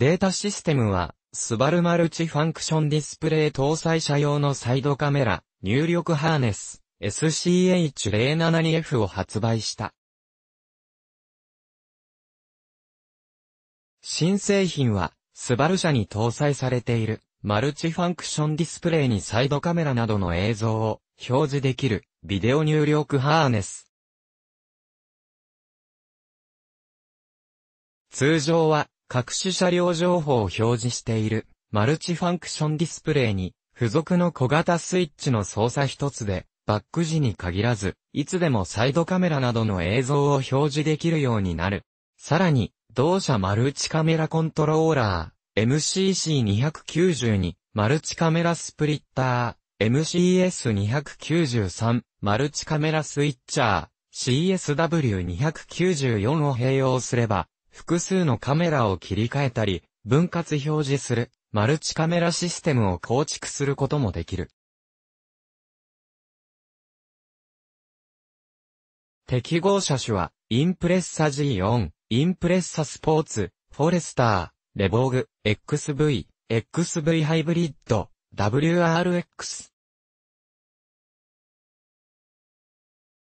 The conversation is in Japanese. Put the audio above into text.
データシステムは、スバルマルチファンクションディスプレイ搭載車用のサイドカメラ、入力ハーネス、SCH072F を発売した。新製品は、スバル車に搭載されている、マルチファンクションディスプレイにサイドカメラなどの映像を表示できる、ビデオ入力ハーネス。通常は、各種車両情報を表示している、マルチファンクションディスプレイに、付属の小型スイッチの操作一つで、バック時に限らず、いつでもサイドカメラなどの映像を表示できるようになる。さらに、同社マルチカメラコントローラー、MCC290 に、マルチカメラスプリッター、MCS293、マルチカメラスイッチャー、CSW294 を併用すれば、複数のカメラを切り替えたり、分割表示する、マルチカメラシステムを構築することもできる。適合車種は、インプレッサ G4、インプレッサスポーツ、フォレスター、レボーグ、XV、XV ハイブリッド、WRX。